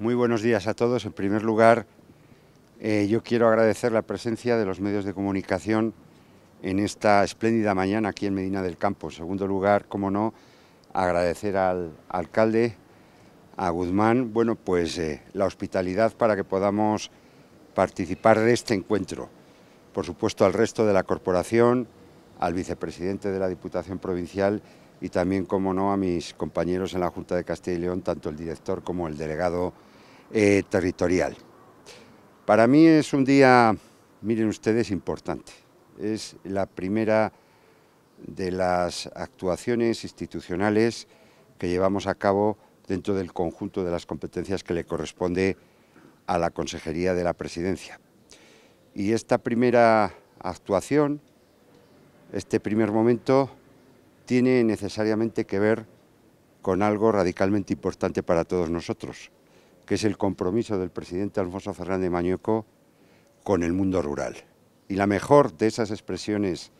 Muy buenos días a todos. En primer lugar, eh, yo quiero agradecer la presencia de los medios de comunicación en esta espléndida mañana aquí en Medina del Campo. En segundo lugar, como no, agradecer al alcalde, a Guzmán, bueno, pues eh, la hospitalidad para que podamos participar de este encuentro. Por supuesto, al resto de la corporación, al vicepresidente de la Diputación Provincial y también, como no, a mis compañeros en la Junta de Castilla y León, tanto el director como el delegado eh, territorial. Para mí es un día, miren ustedes, importante. Es la primera de las actuaciones institucionales que llevamos a cabo dentro del conjunto de las competencias que le corresponde a la Consejería de la Presidencia. Y esta primera actuación, este primer momento, tiene necesariamente que ver con algo radicalmente importante para todos nosotros, que es el compromiso del presidente Alfonso Fernández Mañueco con el mundo rural. Y la mejor de esas expresiones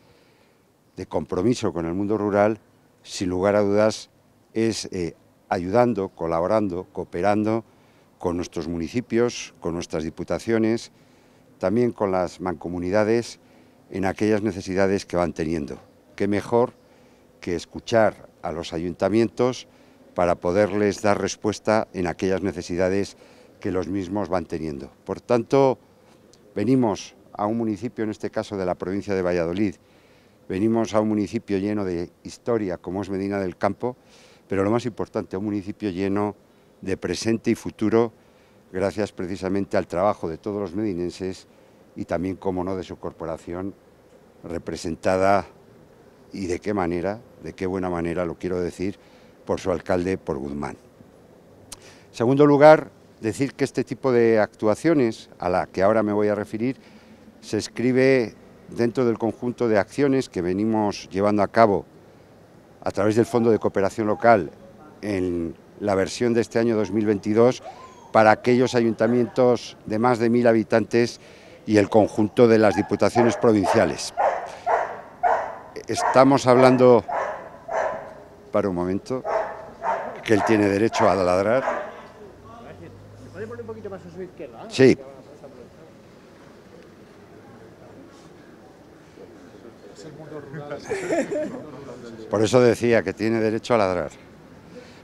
de compromiso con el mundo rural, sin lugar a dudas, es eh, ayudando, colaborando, cooperando con nuestros municipios, con nuestras diputaciones, también con las mancomunidades en aquellas necesidades que van teniendo. Qué mejor que escuchar a los ayuntamientos para poderles dar respuesta en aquellas necesidades que los mismos van teniendo. Por tanto, venimos a un municipio, en este caso de la provincia de Valladolid, venimos a un municipio lleno de historia como es Medina del Campo, pero lo más importante, un municipio lleno de presente y futuro, gracias precisamente al trabajo de todos los medinenses y también, como no, de su corporación representada y de qué manera, de qué buena manera, lo quiero decir, por su alcalde, por Guzmán. En segundo lugar, decir que este tipo de actuaciones, a la que ahora me voy a referir, se escribe dentro del conjunto de acciones que venimos llevando a cabo a través del Fondo de Cooperación Local en la versión de este año 2022 para aquellos ayuntamientos de más de mil habitantes y el conjunto de las diputaciones provinciales. Estamos hablando... Para un momento que él tiene derecho a ladrar. Sí. Por eso decía que tiene derecho a ladrar.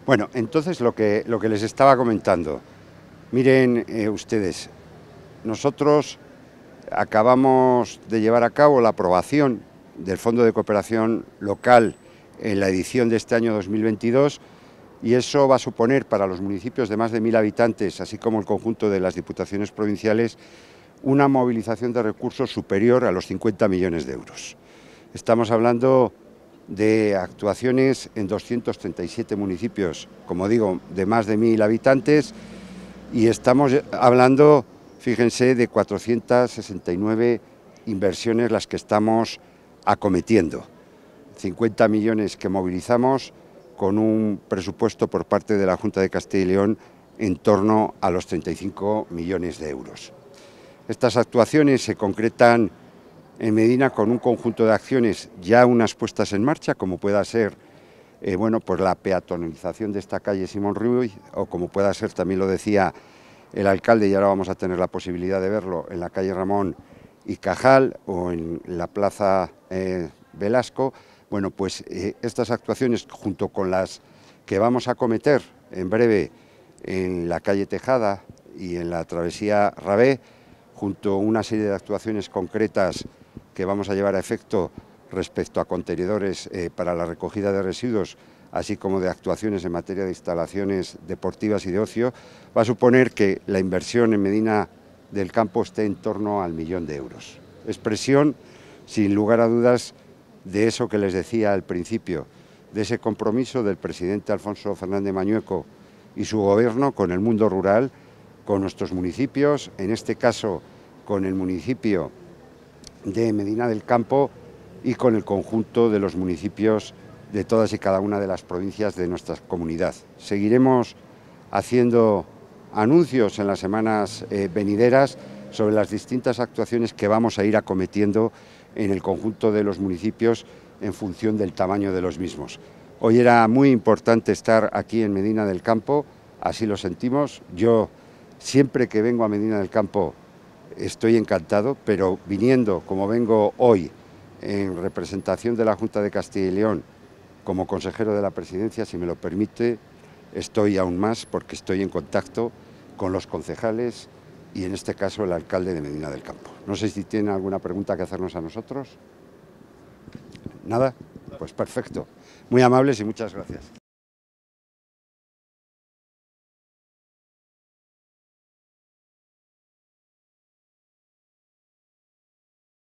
Bueno, entonces lo que, lo que les estaba comentando. Miren eh, ustedes, nosotros acabamos de llevar a cabo la aprobación del Fondo de Cooperación Local en la edición de este año 2022 y eso va a suponer para los municipios de más de mil habitantes, así como el conjunto de las diputaciones provinciales, una movilización de recursos superior a los 50 millones de euros. Estamos hablando de actuaciones en 237 municipios, como digo, de más de mil habitantes, y estamos hablando, fíjense, de 469 inversiones las que estamos acometiendo. 50 millones que movilizamos con un presupuesto por parte de la Junta de Castilla y León en torno a los 35 millones de euros. Estas actuaciones se concretan en Medina con un conjunto de acciones ya unas puestas en marcha, como pueda ser eh, bueno, pues la peatonalización de esta calle Simón Ruiz, o como pueda ser, también lo decía el alcalde, y ahora vamos a tener la posibilidad de verlo, en la calle Ramón y Cajal o en la plaza eh, Velasco, bueno, pues eh, estas actuaciones, junto con las que vamos a cometer en breve en la calle Tejada y en la travesía Rabé, junto a una serie de actuaciones concretas que vamos a llevar a efecto respecto a contenedores eh, para la recogida de residuos, así como de actuaciones en materia de instalaciones deportivas y de ocio, va a suponer que la inversión en Medina del Campo esté en torno al millón de euros. Expresión, sin lugar a dudas, de eso que les decía al principio, de ese compromiso del presidente Alfonso Fernández Mañueco y su gobierno con el mundo rural, con nuestros municipios, en este caso con el municipio de Medina del Campo y con el conjunto de los municipios de todas y cada una de las provincias de nuestra comunidad. Seguiremos haciendo anuncios en las semanas eh, venideras sobre las distintas actuaciones que vamos a ir acometiendo en el conjunto de los municipios en función del tamaño de los mismos. Hoy era muy importante estar aquí en Medina del Campo, así lo sentimos. Yo siempre que vengo a Medina del Campo estoy encantado, pero viniendo como vengo hoy en representación de la Junta de Castilla y León como consejero de la presidencia, si me lo permite, estoy aún más porque estoy en contacto con los concejales y en este caso el alcalde de Medina del Campo. No sé si tienen alguna pregunta que hacernos a nosotros. ¿Nada? Pues perfecto. Muy amables y muchas gracias.